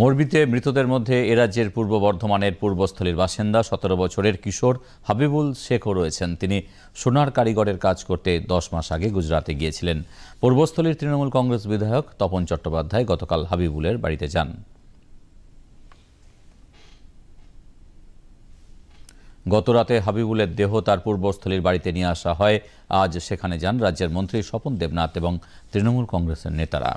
মর্বিতে মৃতদের মধ্যে এ রাজ্যের পূর্ব বর্ধমানের পূর্বস্থলীর বাসিন্দা সতেরো বছরের কিশোর হাবিবুল শেখও রয়েছেন তিনি সোনার কারিগরের কাজ করতে দশ মাস আগে গুজরাতে গিয়েছিলেন পূর্বস্থলীর তৃণমূল কংগ্রেস বিধায়ক তপন চট্টোপাধ্যায় গতকাল হাবিবুলের বাড়িতে যান গতরাতে হাবিবুলের দেহ তার পূর্বস্থলীর বাড়িতে নিয়ে আসা হয় আজ সেখানে যান রাজ্যের মন্ত্রী স্বপন দেবনাথ এবং তৃণমূল কংগ্রেসের নেতারা